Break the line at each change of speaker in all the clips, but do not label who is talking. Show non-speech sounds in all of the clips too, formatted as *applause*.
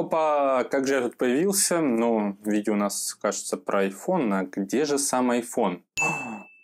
Опа, как же я тут появился? Ну, видео у нас, кажется, про iPhone. А где же сам iPhone? *gasps*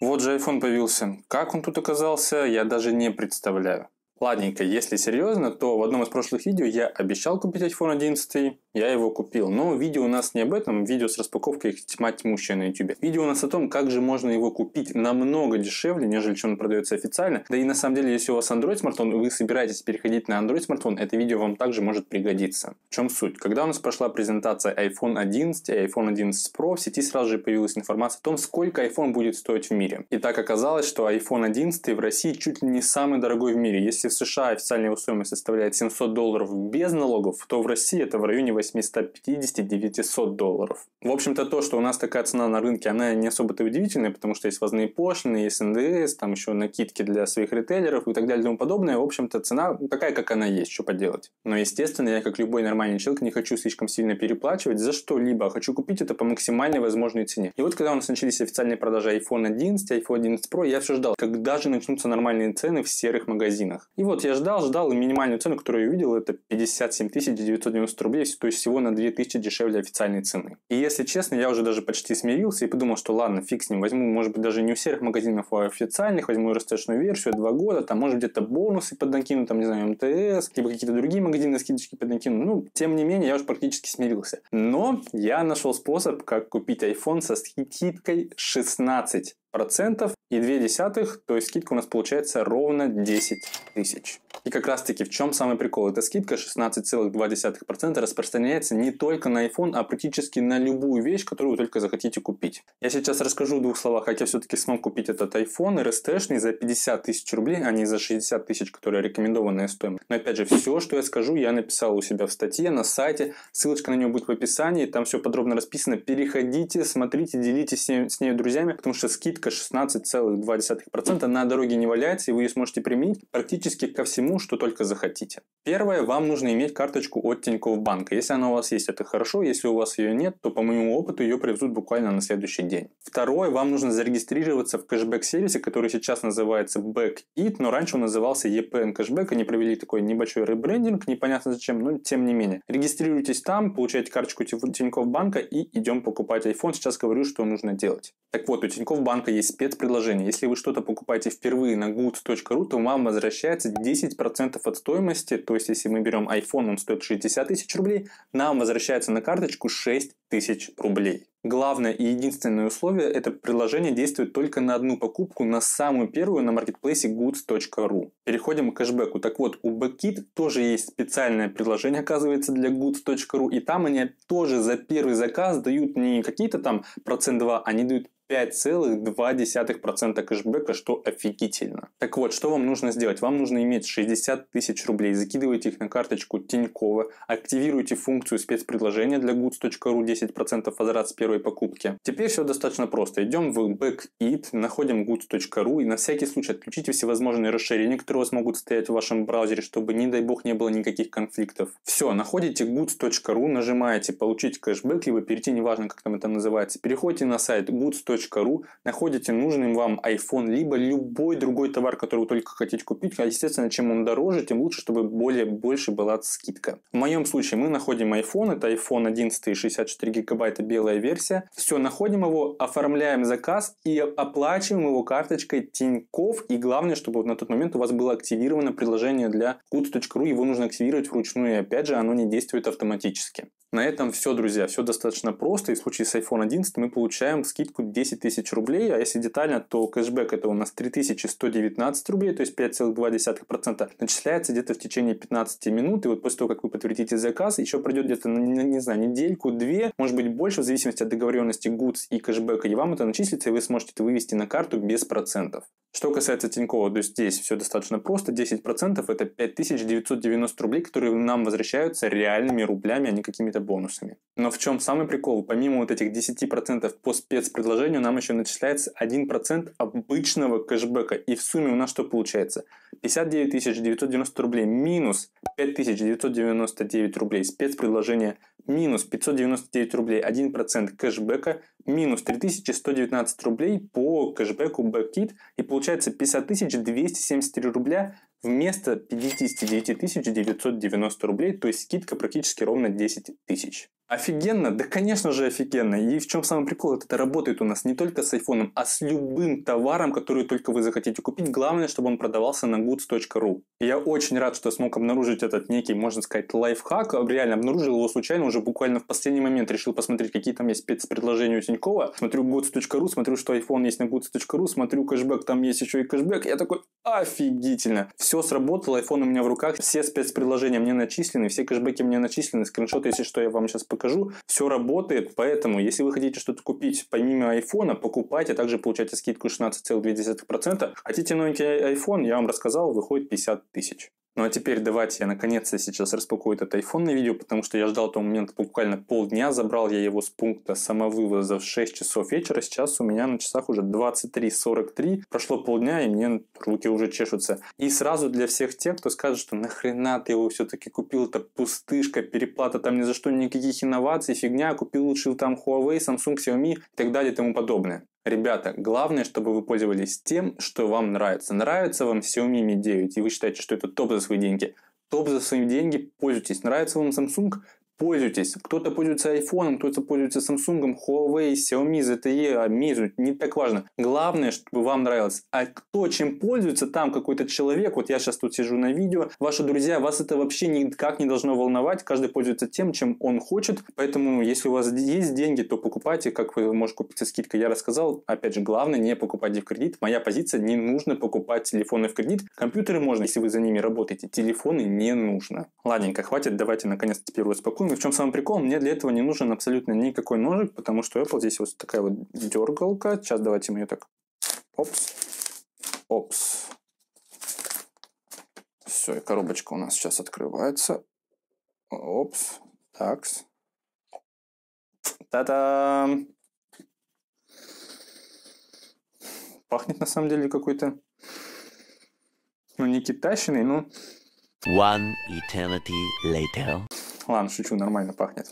Вот же iPhone появился. Как он тут оказался, я даже не представляю. Ладненько, если серьезно, то в одном из прошлых видео я обещал купить iPhone 11, я его купил. Но видео у нас не об этом, видео с распаковкой тьма тьмущая на YouTube. Видео у нас о том, как же можно его купить намного дешевле, нежели чем он продается официально. Да и на самом деле, если у вас Android смартфон, вы собираетесь переходить на Android смартфон, это видео вам также может пригодиться. В чем суть? Когда у нас прошла презентация iPhone 11 и iPhone 11 Pro, в сети сразу же появилась информация о том, сколько iPhone будет стоить в мире. И так оказалось, что iPhone 11 в России чуть ли не самый дорогой в мире. Если США официальная стоимость составляет 700 долларов без налогов, то в России это в районе 850-900 долларов. В общем-то, то, что у нас такая цена на рынке, она не особо-то удивительная, потому что есть возные пошлины, есть НДС, там еще накидки для своих ритейлеров и так далее и тому подобное. В общем-то, цена такая, как она есть, что поделать. Но, естественно, я, как любой нормальный человек, не хочу слишком сильно переплачивать за что-либо, а хочу купить это по максимальной возможной цене. И вот, когда у нас начались официальные продажи iPhone 11, iPhone 11 Pro, я все ждал, когда же начнутся нормальные цены в серых магазинах. И и вот я ждал, ждал, и минимальную цену, которую я увидел, это 57 990 рублей, то есть всего на 2000 дешевле официальной цены. И если честно, я уже даже почти смирился и подумал, что ладно, фиг с ним, возьму, может быть, даже не у всех магазинов, а официальных, возьму расценочную версию, два года, там, может, где-то бонусы поднакину, там, не знаю, МТС, либо какие-то другие магазины скидочки поднакину. Ну, тем не менее, я уже практически смирился. Но я нашел способ, как купить iPhone со скидкой 16 процентов и две десятых, то есть скидка у нас получается ровно 10 тысяч. И как раз таки в чем самый прикол? Эта скидка 16,2% распространяется не только на iPhone, а практически на любую вещь, которую вы только захотите купить. Я сейчас расскажу в двух словах, как я все-таки смог купить этот iPhone RST-шный за 50 тысяч рублей, а не за 60 тысяч, которая рекомендованная стоимость. Но опять же, все, что я скажу, я написал у себя в статье на сайте, ссылочка на нее будет в описании, там все подробно расписано, переходите, смотрите, делитесь с ней, с ней друзьями, потому что скидка скидка 16,2% на дороге не валяется, и вы ее сможете применить практически ко всему, что только захотите. Первое, вам нужно иметь карточку от Тинькофф банка. Если она у вас есть, это хорошо, если у вас ее нет, то по моему опыту ее привезут буквально на следующий день. Второе, вам нужно зарегистрироваться в кэшбэк-сервисе, который сейчас называется BackIt, но раньше он назывался EPN Cashback, они провели такой небольшой ребрендинг, непонятно зачем, но тем не менее. Регистрируйтесь там, получаете карточку Тинькофф банка и идем покупать iPhone. Сейчас говорю, что нужно делать. Так вот, у Тинькофф банка есть спецпредложение. Если вы что-то покупаете впервые на goods.ru, то вам возвращается 10% от стоимости. То есть, если мы берем iPhone, он стоит 60 тысяч рублей, нам возвращается на карточку 6 тысяч рублей. Главное и единственное условие – это предложение действует только на одну покупку, на самую первую на маркетплейсе goods.ru. Переходим к кэшбэку. Так вот, у Backit тоже есть специальное предложение, оказывается, для goods.ru, и там они тоже за первый заказ дают не какие-то там процент 2, они дают 5,2% кэшбэка, что офигительно. Так вот, что вам нужно сделать? Вам нужно иметь 60 тысяч рублей, закидывайте их на карточку Тинькова, активируйте функцию спецпредложения для goods.ru 10% возврат с первой покупки. Теперь все достаточно просто. Идем в backit, находим goods.ru и на всякий случай отключите всевозможные расширения, которые у вас могут стоять в вашем браузере, чтобы, не дай бог, не было никаких конфликтов. Все, находите goods.ru, нажимаете «Получить кэшбэк», либо перейти, неважно, как там это называется, переходите на сайт goods.ru, shop.ru, находите нужным вам iPhone, либо любой другой товар, который вы только хотите купить. А естественно, чем он дороже, тем лучше, чтобы более больше была скидка. В моем случае мы находим iPhone, это iPhone 11 64 гигабайта белая версия. Все, находим его, оформляем заказ и оплачиваем его карточкой Тиньков. И главное, чтобы на тот момент у вас было активировано приложение для hoots.ru, его нужно активировать вручную, и опять же, оно не действует автоматически. На этом все, друзья, все достаточно просто, и в случае с iPhone 11 мы получаем скидку 10 10 тысяч рублей, а если детально, то кэшбэк это у нас 3119 рублей, то есть 5,2% начисляется где-то в течение 15 минут, и вот после того, как вы подтвердите заказ, еще пройдет где-то, не знаю, недельку, две, может быть больше, в зависимости от договоренности гудс и кэшбэка, и вам это начислится, и вы сможете это вывести на карту без процентов. Что касается Тинькова, то здесь все достаточно просто, 10% это 5990 рублей, которые нам возвращаются реальными рублями, а не какими-то бонусами. Но в чем самый прикол? Помимо вот этих 10% по спецпредложению, сожалению, нам еще начисляется 1% обычного кэшбэка. И в сумме у нас что получается? 59 990 рублей минус 5999 рублей спецпредложение, минус 599 рублей 1% кэшбэка, минус 3119 рублей по кэшбэку BackKit. И получается 50 273 рубля вместо 59 990 рублей, то есть скидка практически ровно 10 тысяч. Офигенно? Да, конечно же, офигенно. И в чем самый прикол? Это работает у нас не только с айфоном, а с любым товаром, который только вы захотите купить. Главное, чтобы он продавался на goods.ru. я очень рад, что смог обнаружить этот некий, можно сказать, лайфхак. Реально обнаружил его случайно, уже буквально в последний момент решил посмотреть, какие там есть спецпредложения у Тинькова. Смотрю goods.ru, смотрю, что iPhone есть на goods.ru, смотрю кэшбэк, там есть еще и кэшбэк. Я такой, офигительно. Все сработало, iPhone у меня в руках, все спецпредложения мне начислены, все кэшбэки мне начислены, скриншоты, если что, я вам сейчас покажу покажу. Все работает, поэтому, если вы хотите что-то купить помимо айфона, покупайте, а также получайте скидку 16,2%. Хотите новенький iPhone, я вам рассказал, выходит 50 тысяч. Ну а теперь давайте, я наконец, то сейчас распакую этот iPhone на видео, потому что я ждал этого момента буквально полдня. Забрал я его с пункта самовывоза в 6 часов вечера. Сейчас у меня на часах уже 23.43. Прошло полдня, и мне руки уже чешутся. И сразу для всех тех, кто скажет, что нахрена ты его все-таки купил, это пустышка, переплата там ни за что, никаких инноваций, фигня, купил лучше там Huawei, Samsung, Xiaomi и так далее и тому подобное. Ребята, главное, чтобы вы пользовались тем, что вам нравится. Нравится вам Xiaomi Mi 9, и вы считаете, что это топ за свои деньги. Топ за свои деньги, пользуйтесь. Нравится вам Samsung, пользуйтесь. Кто-то пользуется iPhone, кто-то пользуется Samsung, Huawei, Xiaomi, ZTE, Meizu, не так важно. Главное, чтобы вам нравилось. А кто чем пользуется, там какой-то человек, вот я сейчас тут сижу на видео, ваши друзья, вас это вообще никак не должно волновать, каждый пользуется тем, чем он хочет, поэтому если у вас есть деньги, то покупайте, как вы можете купить со скидкой, я рассказал, опять же, главное не покупать в кредит, моя позиция, не нужно покупать телефоны в кредит, компьютеры можно, если вы за ними работаете, телефоны не нужно. Ладненько, хватит, давайте наконец-то теперь успокоимся секунду, в чем сам прикол, мне для этого не нужен абсолютно никакой ножик, потому что Apple здесь вот такая вот дергалка. Сейчас давайте мы ее так... Опс. Опс. Все, и коробочка у нас сейчас открывается. Опс. Такс. Та-дам! Пахнет на самом деле какой-то... Ну, не китайщиной, но... One eternity later. Ладно, шучу, нормально пахнет.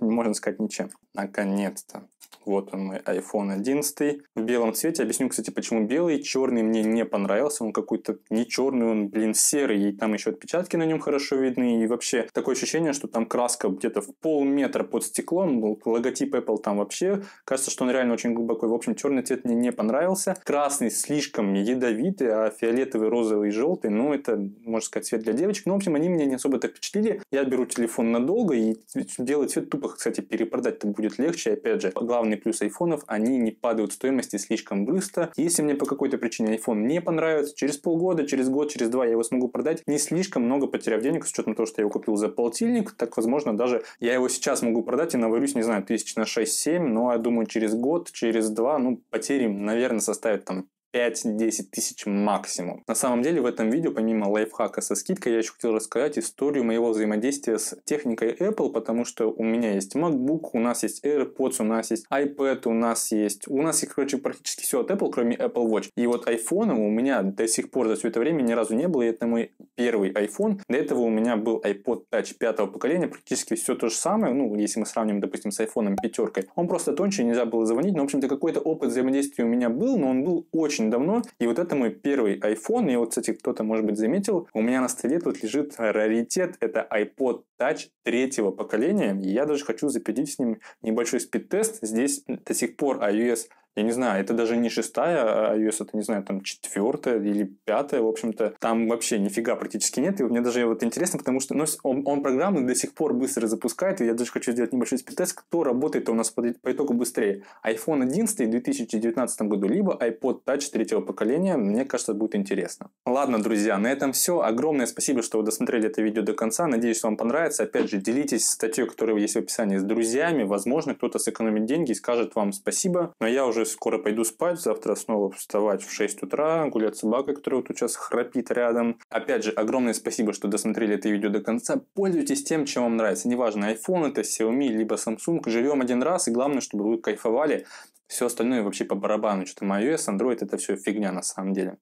Не можно сказать ничем. Наконец-то. Вот он мой iPhone 11 в белом цвете. Объясню, кстати, почему белый. Черный мне не понравился. Он какой-то не черный, он, блин, серый. И там еще отпечатки на нем хорошо видны. И вообще такое ощущение, что там краска где-то в полметра под стеклом. Логотип Apple там вообще. Кажется, что он реально очень глубокой. В общем, черный цвет мне не понравился. Красный слишком ядовитый, а фиолетовый, розовый и желтый, ну, это, можно сказать, цвет для девочек. Но, ну, в общем, они меня не особо так впечатлили. Я беру телефон надолго, и белый цвет тупо, кстати, перепродать-то будет легче. Опять же, главный главный плюс айфонов, они не падают в стоимости слишком быстро. Если мне по какой-то причине iPhone не понравится, через полгода, через год, через два я его смогу продать, не слишком много потеряв денег, с учетом того, что я его купил за полтинник, так, возможно, даже я его сейчас могу продать и наварюсь, не знаю, тысяч на 6-7, но я думаю, через год, через два, ну, потери, наверное, составят там 5-10 тысяч максимум. На самом деле в этом видео, помимо лайфхака со скидкой, я еще хотел рассказать историю моего взаимодействия с техникой Apple, потому что у меня есть MacBook, у нас есть AirPods, у нас есть iPad, у нас есть... У нас есть, короче, практически все от Apple, кроме Apple Watch. И вот iPhone у меня до сих пор за все это время ни разу не было, и это мой первый iPhone. До этого у меня был iPod Touch пятого поколения, практически все то же самое, ну, если мы сравним, допустим, с iPhone пятеркой. Он просто тоньше, нельзя было звонить, но, в общем-то, какой-то опыт взаимодействия у меня был, но он был очень очень давно. И вот это мой первый iPhone. И вот, кстати, кто-то, может быть, заметил, у меня на столе тут лежит раритет. Это iPod Touch третьего поколения. И я даже хочу запилить с ним небольшой спид-тест. Здесь до сих пор iOS я не знаю, это даже не шестая а iOS, это, не знаю, там четвертая или пятая, в общем-то, там вообще нифига практически нет, и мне даже вот интересно, потому что ну, он, он программы до сих пор быстро запускает, и я даже хочу сделать небольшой спид-тест, кто работает у нас по, по итогу быстрее, iPhone 11 в 2019 году, либо iPod Touch третьего поколения, мне кажется, будет интересно. Ладно, друзья, на этом все, огромное спасибо, что вы досмотрели это видео до конца, надеюсь, вам понравится, опять же, делитесь статьей, которая есть в описании, с друзьями, возможно, кто-то сэкономит деньги и скажет вам спасибо, но я уже скоро пойду спать, завтра снова вставать в 6 утра, гулять с собакой, которая вот сейчас храпит рядом. Опять же, огромное спасибо, что досмотрели это видео до конца. Пользуйтесь тем, чем вам нравится. Неважно, iPhone это, Xiaomi, либо Samsung. Живем один раз, и главное, чтобы вы кайфовали. Все остальное вообще по барабану. Что то iOS, Android, это все фигня на самом деле.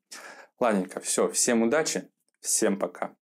Ладненько, все. Всем удачи, всем пока.